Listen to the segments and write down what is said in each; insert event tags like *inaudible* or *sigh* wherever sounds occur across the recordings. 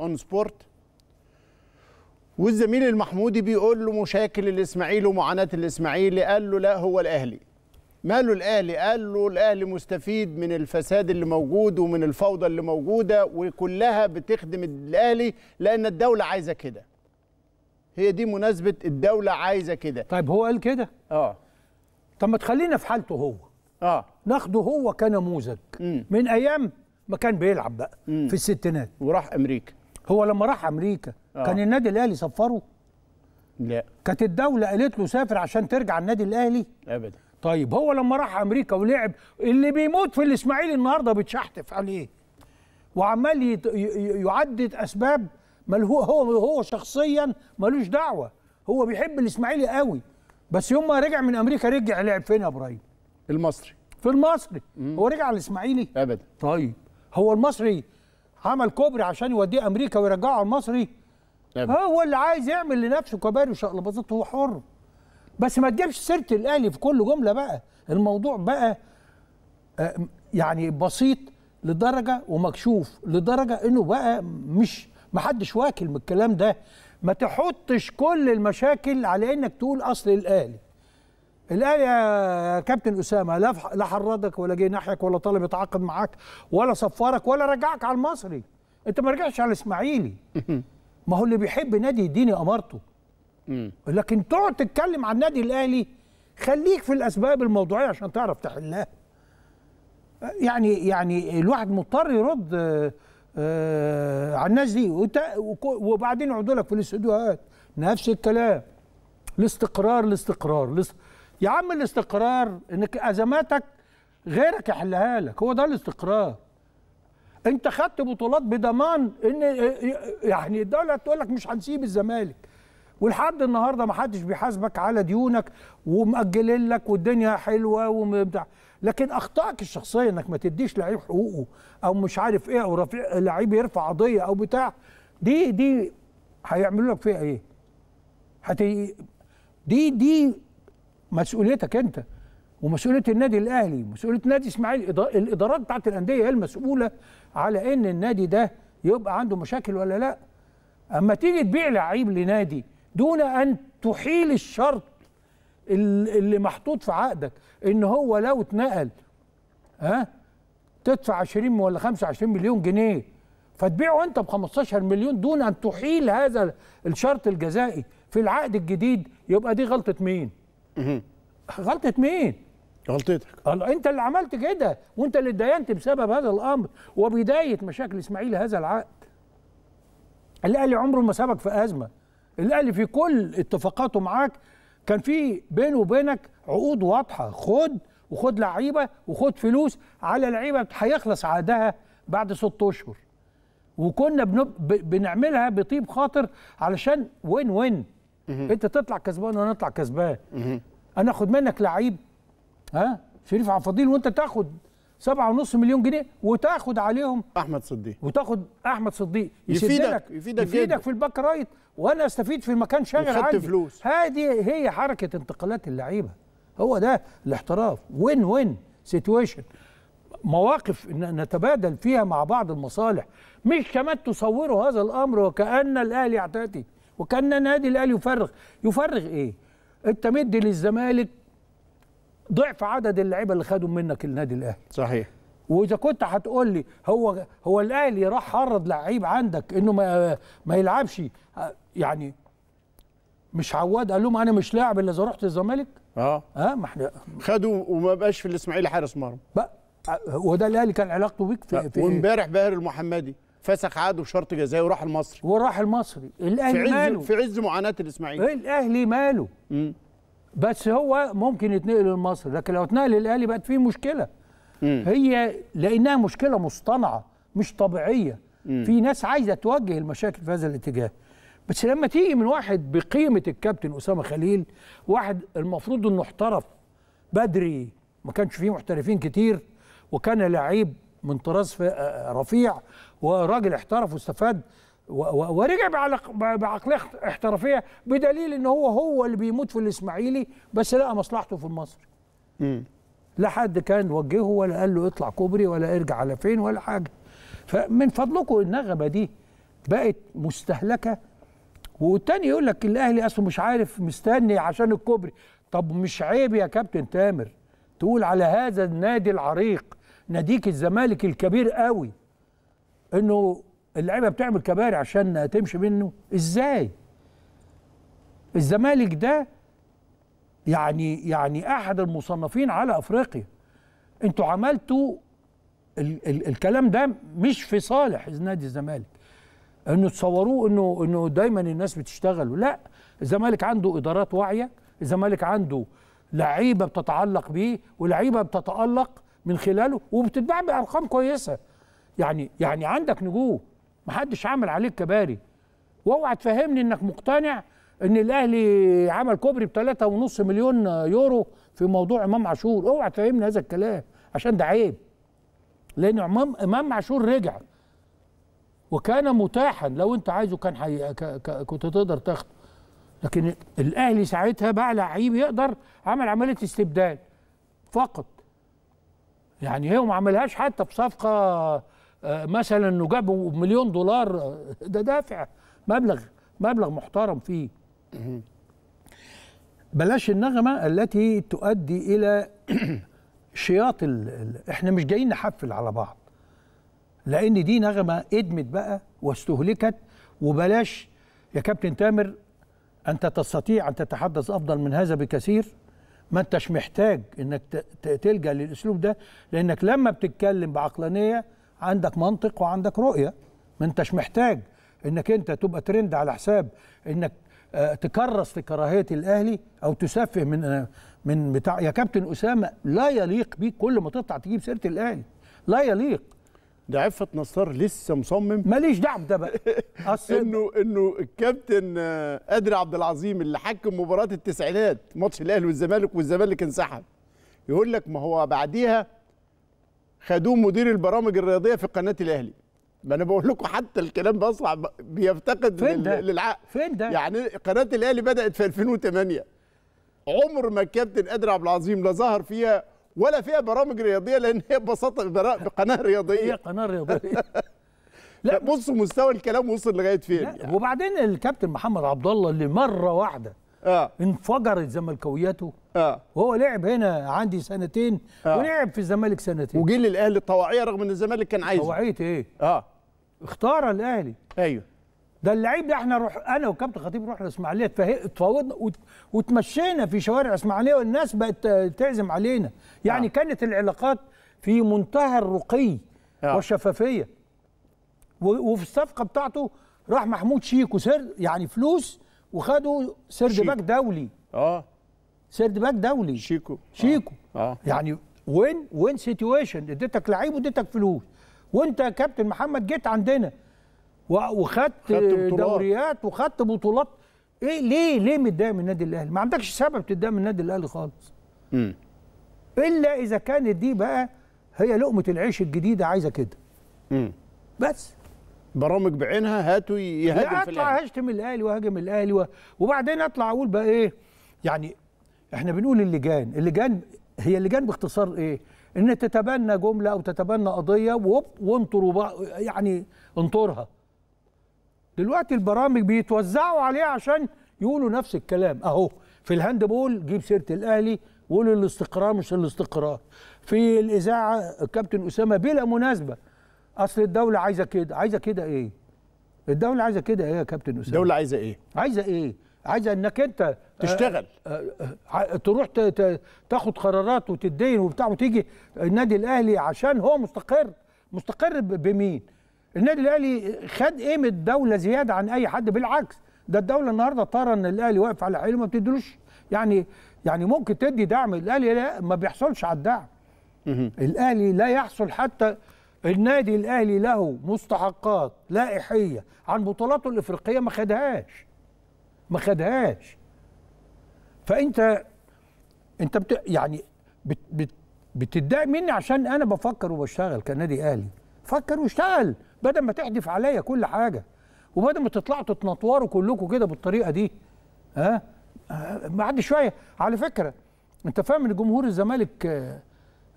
اون سبورت والزميل المحمودي بيقول له مشاكل الاسماعيلي ومعاناه الاسماعيلي قال له لا هو الاهلي ماله الاهلي قال له الاهلي مستفيد من الفساد اللي موجود ومن الفوضى اللي موجوده وكلها بتخدم الاهلي لان الدوله عايزه كده هي دي مناسبه الدوله عايزه كده طيب هو قال كده اه طب ما تخلينا في حالته هو اه ناخده هو كنموذج من ايام ما كان بيلعب بقى مم. في الستينات وراح امريكا هو لما راح امريكا آه. كان النادي الاهلي سفره لا كانت الدوله قالت له سافر عشان ترجع النادي الاهلي ابدا طيب هو لما راح امريكا ولعب اللي بيموت في الاسماعيلي النهارده بيتشحتف عليه وعمال يعدد اسباب مال هو هو هو شخصيا ملوش دعوه هو بيحب الاسماعيلي قوي بس يوم ما رجع من امريكا رجع لعب فين يا ابراهيم المصري في المصري مم. هو رجع الاسماعيلي ابدا طيب هو المصري عمل كوبري عشان يوديه امريكا ويرجعه المصري نعم. هو اللي عايز يعمل لنفسه كباري وشقلباظات هو حر بس ما تجيبش سيره الاهلي في كل جمله بقى الموضوع بقى آه، يعني بسيط لدرجه ومكشوف لدرجه انه بقى مش محدش واكل من الكلام ده ما تحطش كل المشاكل على انك تقول اصل الاهلي الآن يا كابتن أسامة لا لا حرضك ولا جه ناحيك ولا طالب يتعاقد معاك ولا صفرك ولا رجعك على المصري أنت ما رجعش على الإسماعيلي ما هو اللي بيحب نادي يديني أمارته لكن تقعد تتكلم عن النادي الأهلي خليك في الأسباب الموضوعية عشان تعرف تحلها يعني يعني الواحد مضطر يرد آه، آه، على الناس دي وبعدين يقعدوا لك في الاستديوهات نفس الكلام الاستقرار الاستقرار, الاستقرار يا عم الاستقرار انك ازماتك غيرك يحلها لك هو ده الاستقرار انت خدت بطولات بضمان ان يعني الدوله تقول لك مش هنسيب الزمالك ولحد النهارده ما حدش بيحاسبك على ديونك ومأجلين لك والدنيا حلوه وبتاع لكن اخطائك الشخصيه انك ما تديش لعيب حقوقه او مش عارف ايه او لعيب يرفع قضيه او بتاع دي دي هيعملوا لك فيها ايه؟ هت دي دي مسؤوليتك انت ومسؤوليه النادي الاهلي ومسؤوليه نادي اسماعيل الادارات بتاعت الانديه هي المسؤوله على ان النادي ده يبقى عنده مشاكل ولا لا اما تيجي تبيع لعيب لنادي دون ان تحيل الشرط اللي محطوط في عقدك ان هو لو اتنقل ها تدفع 20 ولا 25 مليون جنيه فتبيعه انت ب 15 مليون دون ان تحيل هذا الشرط الجزائي في العقد الجديد يبقى دي غلطه مين؟ غلطه مين؟ غلطتك انت اللي عملت كده وانت اللي اتدينت بسبب هذا الامر وبدايه مشاكل اسماعيل هذا العقد الاهلي عمره ما سابك في ازمه الاهلي في كل اتفاقاته معاك كان في بينه وبينك عقود واضحه خد وخد لعيبه وخد فلوس على لعيبه هيخلص عقدها بعد ست اشهر وكنا بنب... بنعملها بطيب خاطر علشان وين وين انت تطلع كسبان وانا اطلع كسبان انا اخد منك لعيب ها شريف عبد الفضيل وانت تاخد سبعة ونص مليون جنيه وتاخد عليهم احمد صديق وتاخد احمد صديق يفيدك يفيدك, يفيدك في الباك رايت وانا استفيد في المكان شغل عندي فلوس هذه هي حركه انتقالات اللعيبه هو ده الاحتراف وين وين سيتويشن مواقف نتبادل فيها مع بعض المصالح مش كمان تصوروا هذا الامر وكان الاهلي يعتدي وكان النادي الاهلي يفرغ يفرغ ايه انت مدي للزمالك ضعف عدد اللعيبه اللي خدوا منك النادي الاهلي صحيح واذا كنت هتقول لي هو هو الاهلي راح عرض لعيب عندك انه ما ما يلعبش يعني مش عواد قال لهم انا مش لاعب الا اذا رحت الزمالك اه اه ما احنا خدوا وما بقاش في الاسماعيلي حارس مرمى وده الاهلي كان علاقته بيك في, في وامبارح باهر المحمدي فسخ عقده بشرط جزائي وراح المصري وراح المصري الاهلي في عز ماله في عز معاناه الاسماعيلي الاهلي ماله مم. بس هو ممكن يتنقل للمصري لكن لو اتنقل للاهلي بقت فيه مشكله مم. هي لانها مشكله مصطنعه مش طبيعيه مم. في ناس عايزه توجه المشاكل في هذا الاتجاه بس لما تيجي من واحد بقيمه الكابتن اسامه خليل واحد المفروض انه احترف بدري ما كانش فيه محترفين كتير وكان لعيب من طراز آه، رفيع وراجل احترف واستفاد ورجع بعقليه احترافيه بدليل ان هو هو اللي بيموت في الاسماعيلي بس لقى مصلحته في المصري. لا حد كان وجهه ولا قال له اطلع كوبري ولا ارجع على فين ولا حاجه. فمن فضلكم النغمه دي بقت مستهلكه والتاني يقول لك الاهلي اصله مش عارف مستني عشان الكوبري طب مش عيب يا كابتن تامر تقول على هذا النادي العريق ناديك الزمالك الكبير قوي انه اللعيبه بتعمل كباري عشان تمشي منه ازاي الزمالك ده يعني يعني احد المصنفين على افريقيا انتوا عملتوا ال ال الكلام ده مش في صالح نادي الزمالك انه تصوروه انه انه دايما الناس بتشتغل لا الزمالك عنده ادارات واعيه الزمالك عنده لعيبه بتتعلق بيه ولعيبه بتتالق من خلاله وبتتباع بارقام كويسه يعني يعني عندك نجوم محدش عمل عليك كباري واوعى تفهمني انك مقتنع ان الاهلي عمل كوبري ب 3.5 مليون يورو في موضوع امام عاشور اوعى تفهمني هذا الكلام عشان ده عيب لان امام عاشور رجع وكان متاحا لو انت عايزه كان حي... ك... ك... كنت تقدر تاخده لكن الاهلي ساعتها بقى لعيب يقدر عمل عمليه استبدال فقط يعني هي ما عملهاش حتى بصفقه آه، مثلا انه جابوا مليون دولار آه، ده دافع مبلغ مبلغ محترم فيه بلاش النغمه التي تؤدي الى *clears throat* شياط ال احنا مش جايين نحفل على بعض لان دي نغمه ادمت بقى واستهلكت وبلاش يا كابتن تامر انت تستطيع ان تتحدث افضل من هذا بكثير ما انتش محتاج انك تلجا للاسلوب ده لانك لما بتتكلم بعقلانيه عندك منطق وعندك رؤيه ما انتش محتاج انك انت تبقى ترند على حساب انك آه، تكرس في كراهيه الاهلي او تسفه من آه، من بتاع يا كابتن اسامه لا يليق بيك كل ما تطلع تجيب سيره الاهلي لا يليق ده عفه نصار لسه مصمم ماليش دعوه ده بقى *laughs* اصل انه انه الكابتن آه، قادر عبد العظيم اللي حكم مباراه التسعينات ماتش الاهلي والزمالك والزمالك انسحب يقول لك ما هو بعديها خدوه مدير البرامج الرياضيه في قناه الاهلي ما انا بقول لكم حتى الكلام بصعب بيفتقد فين ده؟ للعقل فين ده؟ يعني قناه الاهلي بدات في 2008 عمر ما الكابتن قادر عبد العظيم لا ظهر فيها ولا فيها برامج رياضيه لان هي ببساطه *laughs* قناه رياضيه هي قناه رياضيه لا بصوا مستوى الكلام وصل لغايه فين يعني. وبعدين الكابتن محمد عبد الله اللي مره واحده آه. انفجرت زملكاويته آه. وهو لعب هنا عندي سنتين آه. ولعب في الزمالك سنتين وجه للاهلي الطواعيه رغم ان الزمالك كان عايزه طواعيه ايه؟ اه اختار الاهلي ايوه ده اللعيب ده احنا روح انا وكابتن خطيب رحنا اسماعيليه اتفاوضنا وتمشينا في شوارع اسماعيليه والناس بقت تعزم علينا يعني آه. كانت العلاقات في منتهى الرقي آه. والشفافيه وفي الصفقه بتاعته راح محمود شيكو سر يعني فلوس وخدوا سرد باك دولي اه سيرد باك دولي شيكو شيكو آه. آه. يعني وين وين سيتويشن اديتك لعيب واديتك فلوس وانت يا كابتن محمد جيت عندنا وخدت دوريات وخدت بطولات ايه ليه ليه متضايق من النادي الاهلي؟ ما عندكش سبب تتضايق من النادي الاهلي خالص. امم الا اذا كانت دي بقى هي لقمه العيش الجديده عايزه كده. امم بس برامج بعينها هاتوا يهاجم الاهلي اطلع هاجم الاهلي وهاجم الاهلي وبعدين اطلع اقول بقى ايه يعني احنا بنقول اللجان اللجان هي اللجان باختصار ايه ان تتبنى جمله او تتبنى قضيه وانطروا يعني انطرها دلوقتي البرامج بيتوزعوا عليها عشان يقولوا نفس الكلام اهو في الهاند بول جيب سيره الاهلي قول الاستقرار مش الاستقرار في الاذاعه الكابتن اسامه بلا مناسبه اصل الدوله عايزه كده عايزه كده ايه الدوله عايزه كده ايه يا كابتن اسامه الدوله عايزه ايه عايزه ايه عايزه انك انت تشتغل آه، آه، آه، تروح تاخد قرارات وتتدين وبتاع وتيجي النادي الاهلي عشان هو مستقر مستقر بمين النادي الاهلي خد قيمه الدوله زياده عن اي حد بالعكس ده الدوله النهارده ترى ان الاهلي واقف على حيله ما بتدلوش يعني يعني ممكن تدي دعم الاهلي لا ما بيحصلش على الدعم الاهلي لا يحصل حتى النادي الاهلي له مستحقات لائحيه عن بطولاته الافريقيه ما خدهاش ما خدهاش فانت انت بت يعني بت بت بتتضايق مني عشان انا بفكر وبشتغل كنادي اهلي فكر واشتغل بدل ما تحدف عليا كل حاجه وبدل ما تطلعوا تتنطوروا كلكم كده بالطريقه دي ها بعد شويه على فكره انت فاهم ان جمهور الزمالك آه،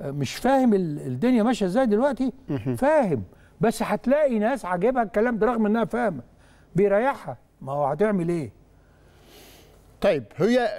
مش فاهم الدنيا ماشيه ازاي دلوقتي فاهم بس هتلاقي ناس عاجبها الكلام ده رغم انها فاهمه بيريحها ما هو هتعمل ايه طيب هي